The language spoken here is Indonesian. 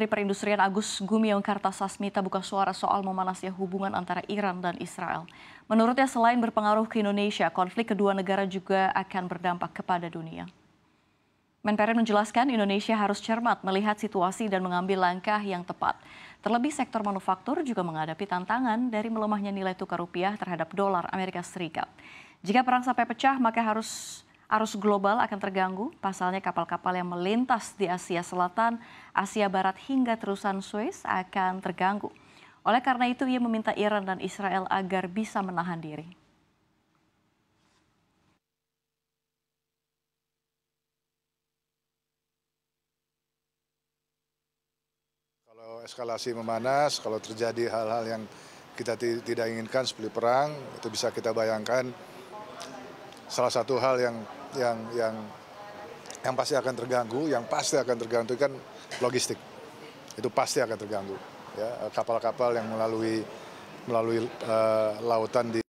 Menteri Perindustrian Agus Gumiwang Kartasasmita buka suara soal memanasnya hubungan antara Iran dan Israel. Menurutnya selain berpengaruh ke Indonesia, konflik kedua negara juga akan berdampak kepada dunia. Menperin menjelaskan Indonesia harus cermat melihat situasi dan mengambil langkah yang tepat. Terlebih sektor manufaktur juga menghadapi tantangan dari melemahnya nilai tukar rupiah terhadap dolar Amerika Serikat. Jika perang sampai pecah, maka harus arus global akan terganggu, pasalnya kapal-kapal yang melintas di Asia Selatan, Asia Barat hingga terusan Swiss akan terganggu. Oleh karena itu ia meminta Iran dan Israel agar bisa menahan diri. Kalau eskalasi memanas, kalau terjadi hal-hal yang kita tidak inginkan seperti perang, itu bisa kita bayangkan salah satu hal yang yang yang yang pasti akan terganggu, yang pasti akan terganggu kan logistik. Itu pasti akan terganggu. Ya, kapal-kapal yang melalui melalui uh, lautan di